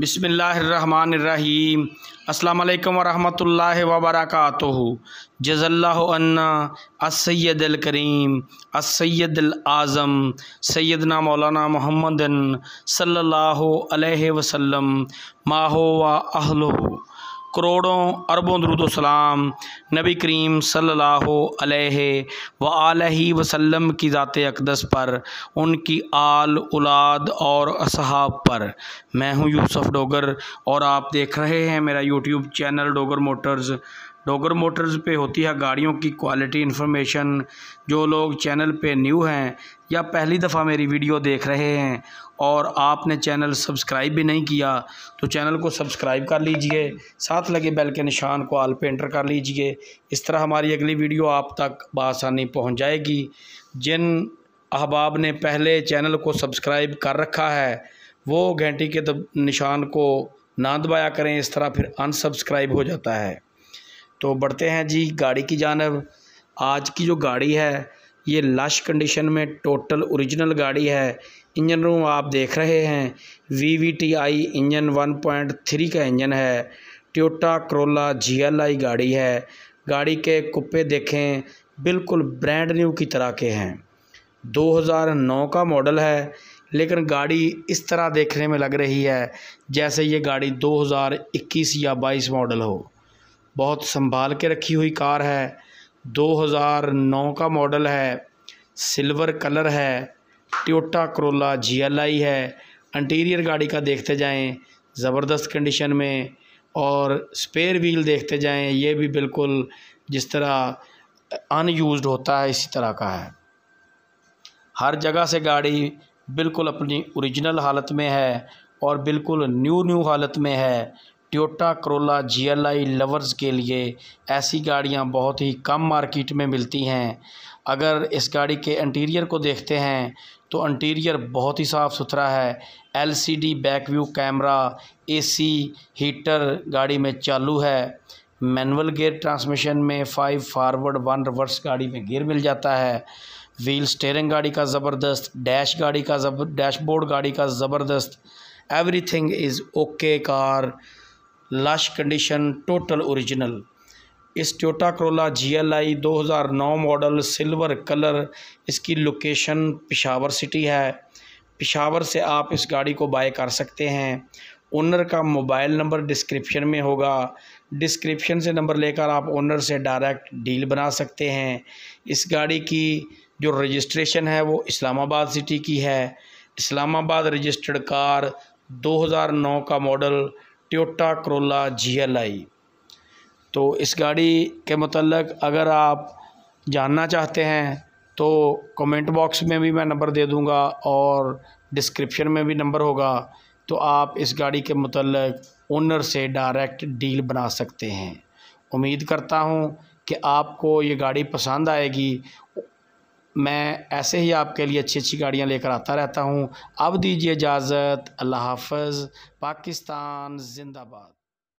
बिसमीम् अल्लाम वरहमल वबरक जज़ल्लान्ना असैदल करीम असैदल आज़म सैदना मौलाना मोहम्मदन सल्लल्लाहु अलैहि माहो व अहलो करोड़ों अरबों दरुदोसलाम नबी करीम सल्लल्लाहु अलैहि व वसल्लम की ज़ात अकदस पर उनकी आल उलाद और असहाब पर मैं हूँ यूसुफ डोगर और आप देख रहे हैं मेरा YouTube channel Dogar motors Dogar motors पे होती है गाड़ियों की क्वालिटी इन्फॉर्मेशन जो लोग चैनल पे न्यू हैं या पहली दफ़ा मेरी वीडियो देख रहे हैं और आपने चैनल सब्सक्राइब भी नहीं किया तो चैनल को सब्सक्राइब कर लीजिए साथ लगे बेल के निशान को आल पे एंटर कर लीजिए इस तरह हमारी अगली वीडियो आप तक बसानी पहुँच जाएगी जिन अहबाब ने पहले चैनल को सब्सक्राइब कर रखा है वो घंटी के निशान को ना दबाया करें इस तरह फिर अनसब्सक्राइब हो जाता है तो बढ़ते हैं जी गाड़ी की जानब आज की जो गाड़ी है ये लश कंडीशन में टोटल ओरिजिनल गाड़ी है इंजन रूम आप देख रहे हैं V V T I engine one point three का इंजन है Toyota Corolla G L I गाड़ी है गाड़ी के कुप्पे देखें बिल्कुल ब्रांड न्यू की तरह के हैं 2009 का मॉडल है लेकिन गाड़ी इस तरह देखने में लग रही है जैसे ये गाड़ी 2021 या 22 मॉडल हो बहुत संभाल के रखी हुई कार है 2009 का मॉडल है सिल्वर कलर है ट्योटा करोला जी है इंटीरियर गाड़ी का देखते जाएं ज़बरदस्त कंडीशन में और स्पेयर व्हील देखते जाएं ये भी बिल्कुल जिस तरह अनयूज्ड होता है इसी तरह का है हर जगह से गाड़ी बिल्कुल अपनी ओरिजिनल हालत में है और बिल्कुल न्यू न्यू हालत में है ट्योटा करोला जीएलआई लवर्स के लिए ऐसी गाड़ियाँ बहुत ही कम मार्केट में मिलती हैं अगर इस गाड़ी के इंटीरियर को देखते हैं तो इंटीरियर बहुत ही साफ़ सुथरा है LCD back view camera AC heater गाड़ी में चालू है मैनुअल गियर ट्रांसमिशन में फाइव फारवर्ड वन रिवर्स गाड़ी में गियर मिल जाता है व्हील स्टेयरिंग गाड़ी का ज़बरदस्त डैश गाड़ी का जब डैशबोर्ड गाड़ी का ज़बरदस्त everything is okay car lush condition total original इस Toyota Corolla G L I दो हज़ार नौ मॉडल सिल्वर कलर इसकी लोकेशन पिशावर सिटी है पिशावर से आप इस गाड़ी को बाय कर सकते हैं ओनर का मोबाइल नंबर डिस्क्रिप्शन में होगा डिस्क्रिप्शन से नंबर लेकर आप ओनर से डायरेक्ट डील बना सकते हैं इस गाड़ी की जो रजिस्ट्रेशन है वो इस्लामाबाद सिटी की है इस्लामाबाद रजिस्टर्ड कार 2009 का model Toyota Corolla G L I तो इस गाड़ी के मतलब अगर आप जानना चाहते हैं तो कमेंट बॉक्स में भी मैं नंबर दे दूंगा और डिस्क्रिप्शन में भी नंबर होगा तो आप इस गाड़ी के मतलब ओनर से डायरेक्ट डील बना सकते हैं उम्मीद करता हूं कि आपको ये गाड़ी पसंद आएगी मैं ऐसे ही आपके लिए अच्छी अच्छी गाड़ियाँ लेकर आता रहता हूँ अब दीजिए इजाज़त अल्लाह हाफ़ पाकिस्तान ज़िंदाबाद